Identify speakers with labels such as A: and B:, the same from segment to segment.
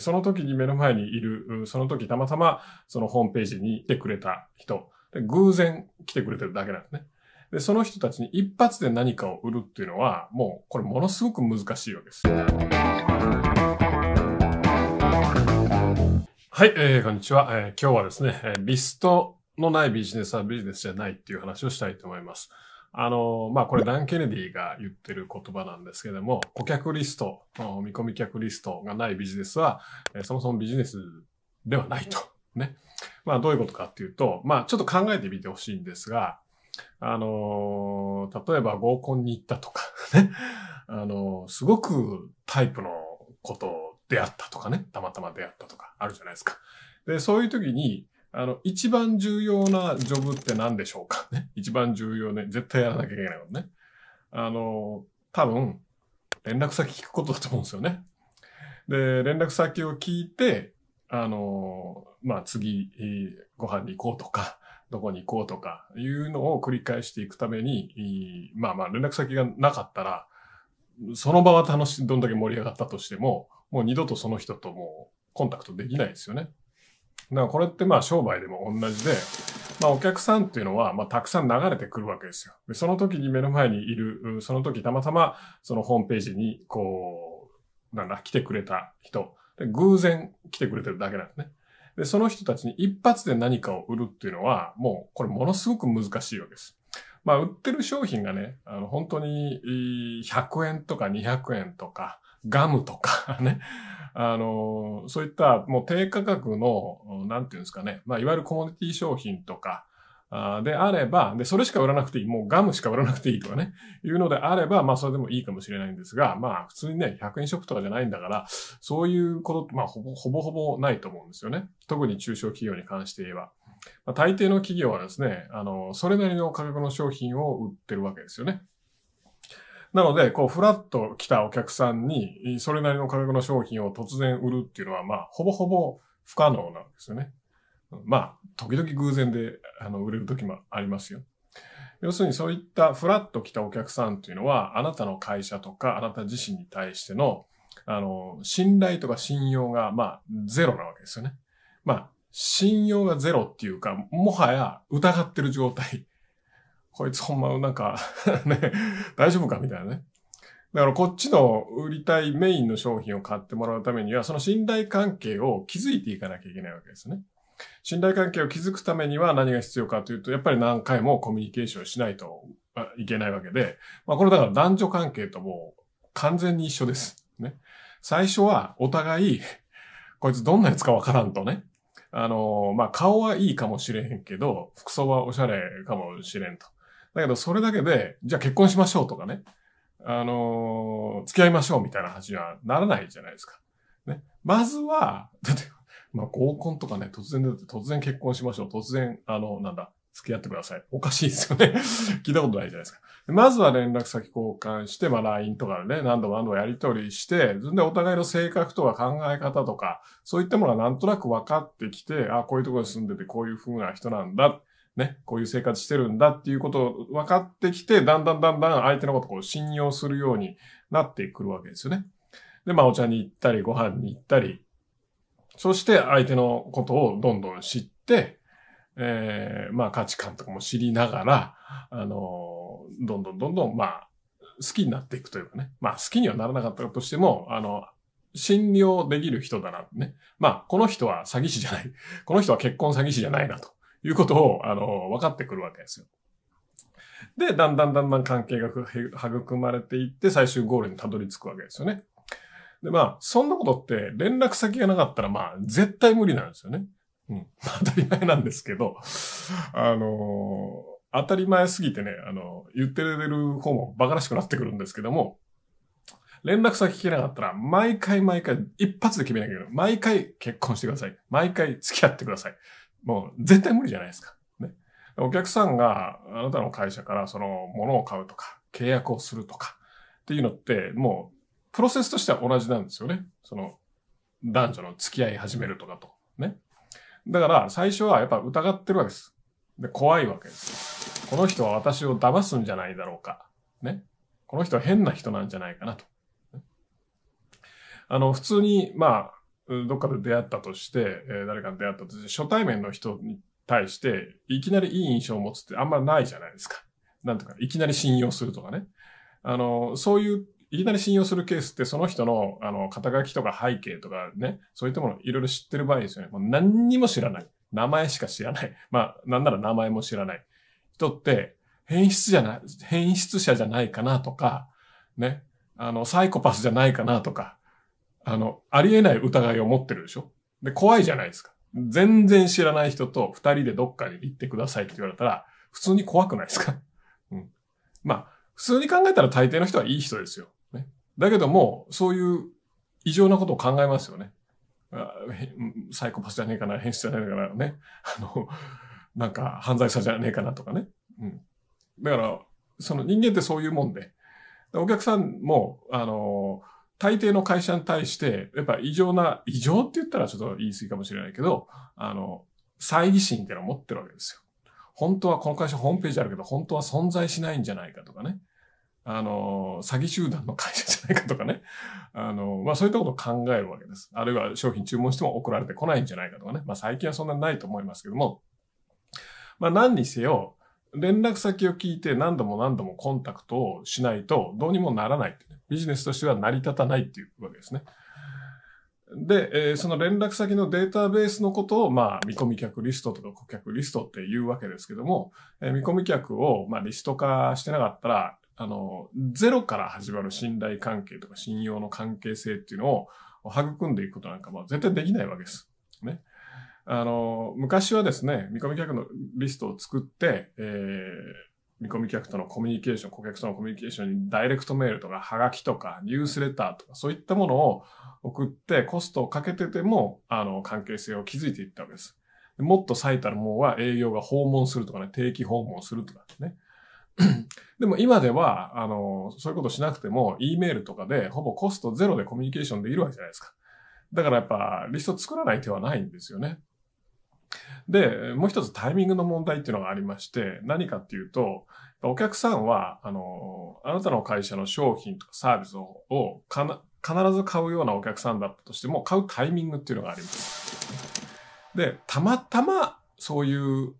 A: その時に目の前にいる、その時たまたまそのホームページに来てくれた人、偶然来てくれてるだけなんですね。で、その人たちに一発で何かを売るっていうのは、もうこれものすごく難しいわけです。はい、えー、こんにちは、えー、今日はですね、リストのないビジネスはビジネスじゃないっていう話をしたいと思います。あの、まあ、これダン・ケネディが言ってる言葉なんですけども、顧客リスト、見込み客リストがないビジネスは、そもそもビジネスではないと。ね。まあ、どういうことかっていうと、まあ、ちょっと考えてみてほしいんですが、あの、例えば合コンに行ったとか、ね。あの、すごくタイプのこと出会ったとかね。たまたま出会ったとか、あるじゃないですか。で、そういう時に、あの、一番重要なジョブって何でしょうか ね。一番重要ね。絶対やらなきゃいけないもんね。あの、多分、連絡先聞くことだと思うんですよね。で、連絡先を聞いて、あの、まあ、次、ご飯に行こうとか、どこに行こうとか、いうのを繰り返していくために、まあまあ、連絡先がなかったら、その場は楽しい、どんだけ盛り上がったとしても、もう二度とその人ともうコンタクトできないですよね。だからこれってまあ商売でも同じで、まあお客さんっていうのはまあたくさん流れてくるわけですよ。で、その時に目の前にいる、その時たまたまそのホームページにこう、なんだ、来てくれた人、偶然来てくれてるだけなんですね。で、その人たちに一発で何かを売るっていうのは、もうこれものすごく難しいわけです。まあ、売ってる商品がね、あの、本当に、100円とか200円とか、ガムとかね、あの、そういったもう低価格の、なんていうんですかね、まあ、いわゆるコモディティ商品とか、であれば、で、それしか売らなくていい、もうガムしか売らなくていいとかね、いうのであれば、まあそれでもいいかもしれないんですが、まあ普通にね、100円ショップとかじゃないんだから、そういうこと、まあほぼほぼほぼないと思うんですよね。特に中小企業に関して言えば。まあ、大抵の企業はですね、あの、それなりの価格の商品を売ってるわけですよね。なので、こう、フラッと来たお客さんに、それなりの価格の商品を突然売るっていうのは、まあ、ほぼほぼ不可能なんですよね。まあ、時々偶然で、あの、売れる時もありますよ。要するにそういったフラッと来たお客さんっていうのは、あなたの会社とか、あなた自身に対しての、あの、信頼とか信用が、まあ、ゼロなわけですよね。まあ、信用がゼロっていうか、もはや疑ってる状態こいつほんまなんか ね、大丈夫かみたいなね。だからこっちの売りたいメインの商品を買ってもらうためには、その信頼関係を築いていかなきゃいけないわけですね。信頼関係を築くためには何が必要かというと、やっぱり何回もコミュニケーションしないといけないわけで、まあこれだから男女関係ともう完全に一緒です。ね。最初はお互い、こいつどんなやつかわからんとね。あの、まあ顔はいいかもしれへんけど、服装はおしゃれかもしれんと。だけど、それだけで、じゃあ結婚しましょうとかね。あのー、付き合いましょうみたいな話にはならないじゃないですか。ね。まずは、だって、まあ、合コンとかね、突然だって突然結婚しましょう。突然、あの、なんだ、付き合ってください。おかしいですよね。聞いたことないじゃないですか。まずは連絡先交換して、まあ LINE とかでね、何度も何度もやり取りして、全然でお互いの性格とか考え方とか、そういったものはなんとなく分かってきて、あ、こういうところに住んでてこういう風な人なんだ。ね、こういう生活してるんだっていうことを分かってきて、だんだんだんだん相手のことを信用するようになってくるわけですよね。で、まあお茶に行ったり、ご飯に行ったり、そして相手のことをどんどん知って、えー、まあ価値観とかも知りながら、あの、どんどんどんどん、まあ、好きになっていくというかね。まあ、好きにはならなかったとしても、あの、信用できる人だな、ね。まあ、この人は詐欺師じゃない。この人は結婚詐欺師じゃないなと。いうことを、あの、分かってくるわけですよ。で、だんだんだんだん関係が育まれていって、最終ゴールにたどり着くわけですよね。で、まあ、そんなことって連絡先がなかったら、まあ、絶対無理なんですよね。うん。当たり前なんですけど、あのー、当たり前すぎてね、あのー、言ってる方も馬鹿らしくなってくるんですけども、連絡先聞けなかったら、毎回毎回、一発で決めなきゃいけない。毎回結婚してください。毎回付き合ってください。もう絶対無理じゃないですか。ね。お客さんがあなたの会社からその物を買うとか、契約をするとかっていうのって、もうプロセスとしては同じなんですよね。その男女の付き合い始めるとかと。ね。だから最初はやっぱ疑ってるわけです。で、怖いわけです。この人は私を騙すんじゃないだろうか。ね。この人は変な人なんじゃないかなと。あの、普通に、まあ、どっかで出会ったとして、えー、誰かと出会ったとして、初対面の人に対して、いきなりいい印象を持つってあんまないじゃないですか。なんとか、いきなり信用するとかね。あの、そういう、いきなり信用するケースって、その人の、あの、肩書きとか背景とかね、そういったものいろいろ知ってる場合ですよね。もう何にも知らない。名前しか知らない。まあ、なんなら名前も知らない。人って、変質じゃない、変質者じゃないかなとか、ね、あの、サイコパスじゃないかなとか、あの、ありえない疑いを持ってるでしょで、怖いじゃないですか。全然知らない人と二人でどっかに行ってくださいって言われたら、普通に怖くないですかうん。まあ、普通に考えたら大抵の人はいい人ですよ。ね、だけども、そういう異常なことを考えますよね。サイコパスじゃねえかな、変質じゃねえかな、ね。あの、なんか犯罪者じゃねえかなとかね。うん。だから、その人間ってそういうもんで。お客さんも、あのー大抵の会社に対して、やっぱ異常な、異常って言ったらちょっと言い過ぎかもしれないけど、あの、猜疑心ってのを持ってるわけですよ。本当はこの会社ホームページあるけど、本当は存在しないんじゃないかとかね。あの、詐欺集団の会社じゃないかとかね。あの、まあそういったことを考えるわけです。あるいは商品注文しても送られてこないんじゃないかとかね。まあ最近はそんなにないと思いますけども。まあ何にせよ、連絡先を聞いて何度も何度もコンタクトをしないとどうにもならないってね。ビジネスとしては成り立たないっていうわけですね。で、えー、その連絡先のデータベースのことを、まあ、見込み客リストとか顧客リストっていうわけですけども、えー、見込み客を、まあ、リスト化してなかったら、あの、ゼロから始まる信頼関係とか信用の関係性っていうのを育んでいくことなんか、まあ、絶対できないわけです。ね。あの、昔はですね、見込み客のリストを作って、えー見込み客とのコミュニケーション、顧客とのコミュニケーションにダイレクトメールとか、はがきとか、ニュースレターとか、そういったものを送って、コストをかけてても、あの、関係性を築いていったわけです。もっと最たるものは営業が訪問するとかね、定期訪問するとかね。でも今では、あの、そういうことしなくても、E メールとかで、ほぼコストゼロでコミュニケーションできるわけじゃないですか。だからやっぱ、リスト作らない手はないんですよね。で、もう一つタイミングの問題っていうのがありまして、何かっていうと、お客さんは、あの、あなたの会社の商品とかサービスを必ず買うようなお客さんだったとしても、買うタイミングっていうのがあります。で、たまたま、そういう、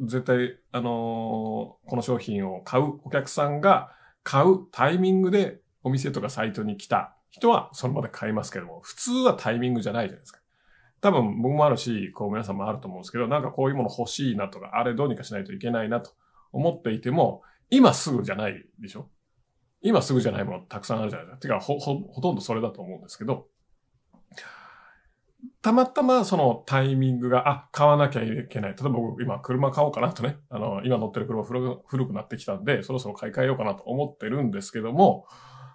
A: 絶対、あのこの商品を買うお客さんが買うタイミングでお店とかサイトに来た人はその場で買いますけども、普通はタイミングじゃないじゃないですか。多分僕もあるし、こう皆さんもあると思うんですけど、なんかこういうもの欲しいなとか、あれどうにかしないといけないなと思っていても、今すぐじゃないでしょ今すぐじゃないものたくさんあるじゃないですか。てか、ほ、ほ、ほとんどそれだと思うんですけど、たまたまそのタイミングが、あ、買わなきゃいけない。例えば僕今車買おうかなとね、あの、今乗ってる車古くなってきたんで、そろそろ買い替えようかなと思ってるんですけども、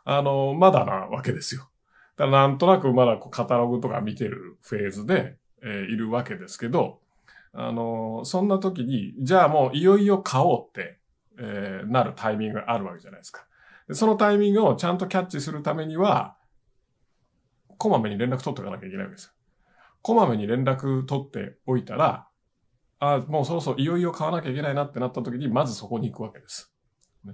A: あの、まだなわけですよ。だなんとなくまだこうカタログとか見てるフェーズで、えー、いるわけですけど、あのー、そんな時に、じゃあもういよいよ買おうって、えー、なるタイミングがあるわけじゃないですか。そのタイミングをちゃんとキャッチするためには、こまめに連絡取っておかなきゃいけないわけですよ。こまめに連絡取っておいたら、あもうそろそろいよいよ買わなきゃいけないなってなった時に、まずそこに行くわけです。ね、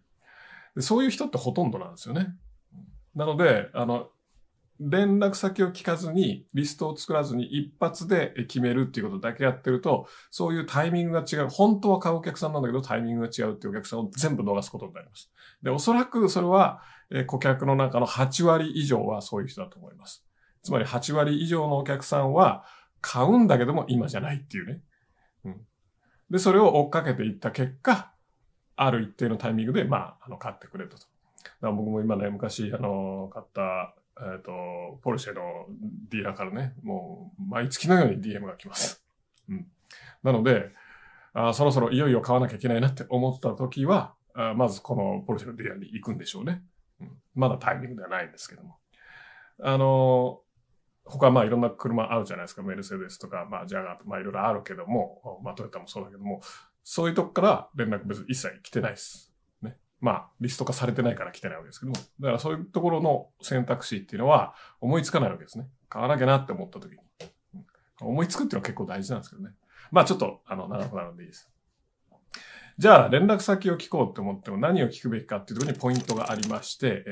A: そういう人ってほとんどなんですよね。なので、あの、連絡先を聞かずに、リストを作らずに一発で決めるっていうことだけやってると、そういうタイミングが違う。本当は買うお客さんなんだけど、タイミングが違うっていうお客さんを全部逃すことになります。で、おそらくそれは、顧客の中の8割以上はそういう人だと思います。つまり8割以上のお客さんは、買うんだけども今じゃないっていうね。うん。で、それを追っかけていった結果、ある一定のタイミングで、まあ、あの、買ってくれたと。僕も今ね、昔、あの、買った、えっ、ー、と、ポルシェのディーラーからね、もう、毎月のように DM が来ます。うん。なので、あそろそろいよいよ買わなきゃいけないなって思った時は、あまずこのポルシェのディーラーに行くんでしょうね。うん、まだタイミングではないんですけども。あの、他まあいろんな車あるじゃないですか。メルセデスとか、まあジャガーとか、まあいろいろあるけども、まあトヨタもそうだけども、そういうとこから連絡別に一切来てないです。まあ、リスト化されてないから来てないわけですけども、だからそういうところの選択肢っていうのは思いつかないわけですね。買わなきゃなって思った時に。思いつくっていうのは結構大事なんですけどね。まあちょっと、あの、長くなるんでいいです。じゃあ、連絡先を聞こうって思っても何を聞くべきかっていうところにポイントがありまして、え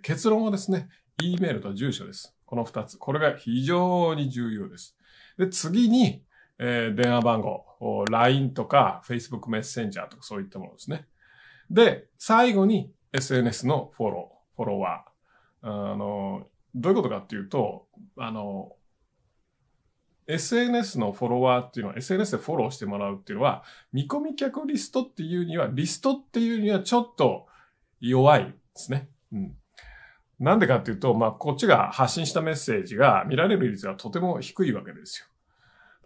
A: ー、結論はですね、E メールと住所です。この二つ。これが非常に重要です。で、次に、えー、電話番号、LINE とか Facebook メッセンジャーとかそういったものですね。で、最後に SNS のフォロー、フォロワー。あの、どういうことかっていうと、あの、SNS のフォロワーっていうのは、SNS でフォローしてもらうっていうのは、見込み客リストっていうには、リストっていうにはちょっと弱いですね。うん。なんでかっていうと、まあ、こっちが発信したメッセージが見られる率がとても低いわけですよ。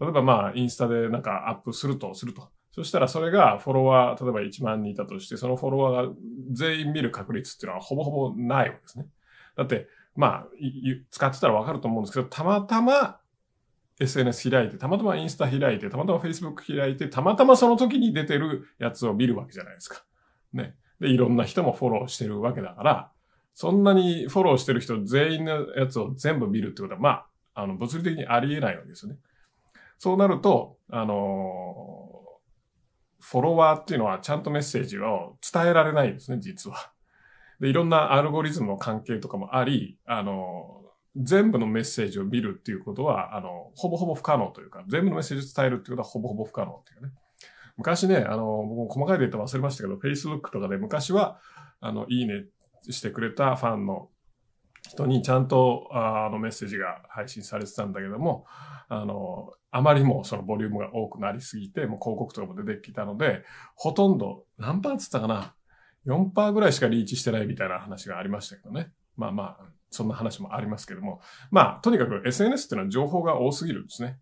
A: 例えばまあ、インスタでなんかアップすると、すると。そしたらそれがフォロワー、例えば1万人いたとして、そのフォロワーが全員見る確率っていうのはほぼほぼないわけですね。だって、まあ、使ってたらわかると思うんですけど、たまたま SNS 開いて、たまたまインスタ開いて、たまたま Facebook 開いて、たまたまその時に出てるやつを見るわけじゃないですか。ね。で、いろんな人もフォローしてるわけだから、そんなにフォローしてる人全員のやつを全部見るってことは、まあ、あの、物理的にありえないわけですよね。そうなると、あのーフォロワーっていうのはちゃんとメッセージを伝えられないんですね、実は。で、いろんなアルゴリズムの関係とかもあり、あの、全部のメッセージを見るっていうことは、あの、ほぼほぼ不可能というか、全部のメッセージを伝えるっていうことはほぼほぼ不可能っていうね。昔ね、あの、僕も細かいデータ忘れましたけど、Facebook とかで昔は、あの、いいねしてくれたファンの人にちゃんとあのメッセージが配信されてたんだけども、あの、あまりもそのボリュームが多くなりすぎて、もう広告とかも出てきたので、ほとんど、何パーつったかな ?4% ぐらいしかリーチしてないみたいな話がありましたけどね。まあまあ、そんな話もありますけども。まあ、とにかく SNS っていうのは情報が多すぎるんですね。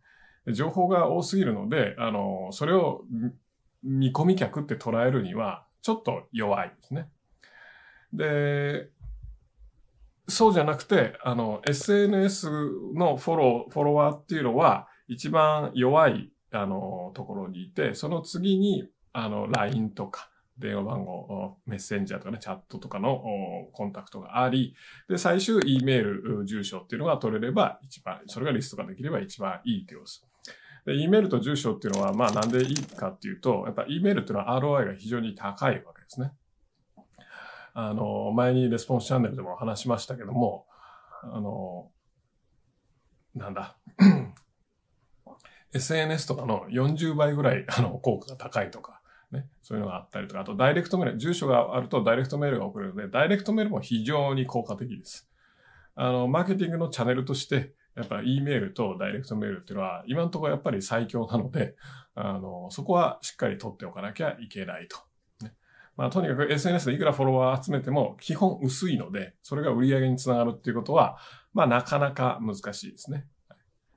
A: 情報が多すぎるので、あの、それを見込み客って捉えるには、ちょっと弱いですね。で、そうじゃなくて、あの、SNS のフォロー、フォロワーっていうのは、一番弱い、あの、ところにいて、その次に、あの、LINE とか、電話番号、メッセンジャーとかね、チャットとかのコンタクトがあり、で、最終、E メール、住所っていうのが取れれば一番、それがリストができれば一番いいってことです。で、E メールと住所っていうのは、まあなんでいいかっていうと、やっぱ E メールっていうのは ROI が非常に高いわけですね。あの、前にレスポンスチャンネルでも話しましたけども、あの、なんだ。SNS とかの40倍ぐらい、あの、効果が高いとか、ね、そういうのがあったりとか、あとダイレクトメール、住所があるとダイレクトメールが送れるので、ダイレクトメールも非常に効果的です。あの、マーケティングのチャンネルとして、やっぱ E メールとダイレクトメールっていうのは、今のところやっぱり最強なので、あの、そこはしっかり取っておかなきゃいけないとまあ、とにかく SNS でいくらフォロワー集めても、基本薄いので、それが売り上げにつながるっていうことは、まあ、なかなか難しいですね。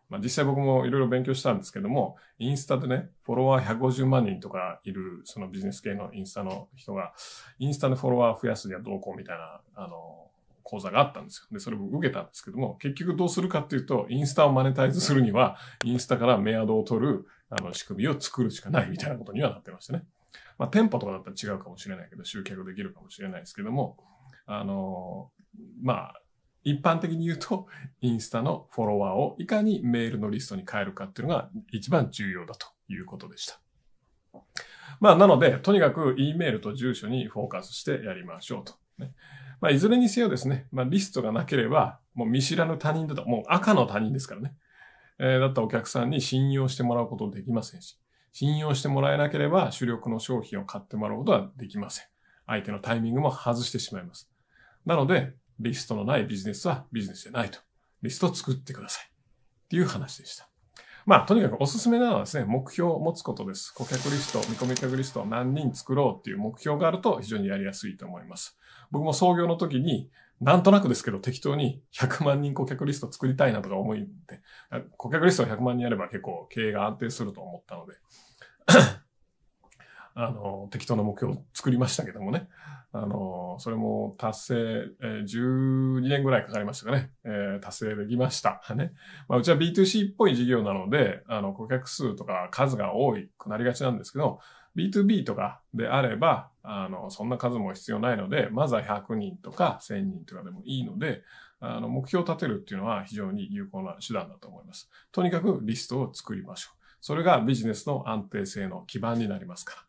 A: まあ、実際僕もいろいろ勉強したんですけども、インスタでね、フォロワー150万人とかいる、そのビジネス系のインスタの人が、インスタでフォロワー増やすにはどうこうみたいな、あの、講座があったんですよ。で、それを受けたんですけども、結局どうするかっていうと、インスタをマネタイズするには、インスタからメアドを取る、あの、仕組みを作るしかないみたいなことにはなってましたね。まあ、店舗とかだったら違うかもしれないけど、集客できるかもしれないですけども、あの、まあ、一般的に言うと、インスタのフォロワーをいかにメールのリストに変えるかっていうのが一番重要だということでした。まあ、なので、とにかく E メールと住所にフォーカスしてやりましょうと。ね、まあ、いずれにせよですね、まあ、リストがなければ、もう見知らぬ他人だと、もう赤の他人ですからね。えー、だったお客さんに信用してもらうことできませんし。信用してもらえなければ主力の商品を買ってもらうことはできません。相手のタイミングも外してしまいます。なので、リストのないビジネスはビジネスじゃないと。リストを作ってください。っていう話でした。まあ、とにかくおすすめなのはですね、目標を持つことです。顧客リスト、見込み客リストを何人作ろうっていう目標があると非常にやりやすいと思います。僕も創業の時に、なんとなくですけど適当に100万人顧客リスト作りたいなとか思いって、顧客リストを100万人やれば結構経営が安定すると思ったので あの、適当な目標を作りましたけどもね。あの、それも達成、えー、12年ぐらいかかりましたかね。えー、達成できました。ね。まあ、うちは B2C っぽい事業なので、あの、顧客数とか数が多くなりがちなんですけど、B2B とかであれば、あの、そんな数も必要ないので、まずは100人とか1000人とかでもいいので、あの、目標を立てるっていうのは非常に有効な手段だと思います。とにかくリストを作りましょう。それがビジネスの安定性の基盤になりますか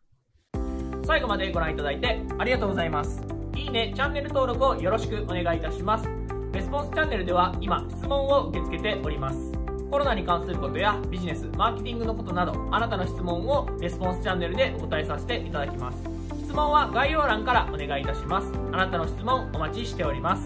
A: ら。最後までご覧いただいてありがとうございます。いいね、チャンネル登録をよろしくお願いいたします。レスポンスチャンネルでは今質問を受け付けております。コロナに関することやビジネス、マーケティングのことなど、あなたの質問をレスポンスチャンネルでお答えさせていただきます。質問は概要欄からお願いいたします。あなたの質問お待ちしております。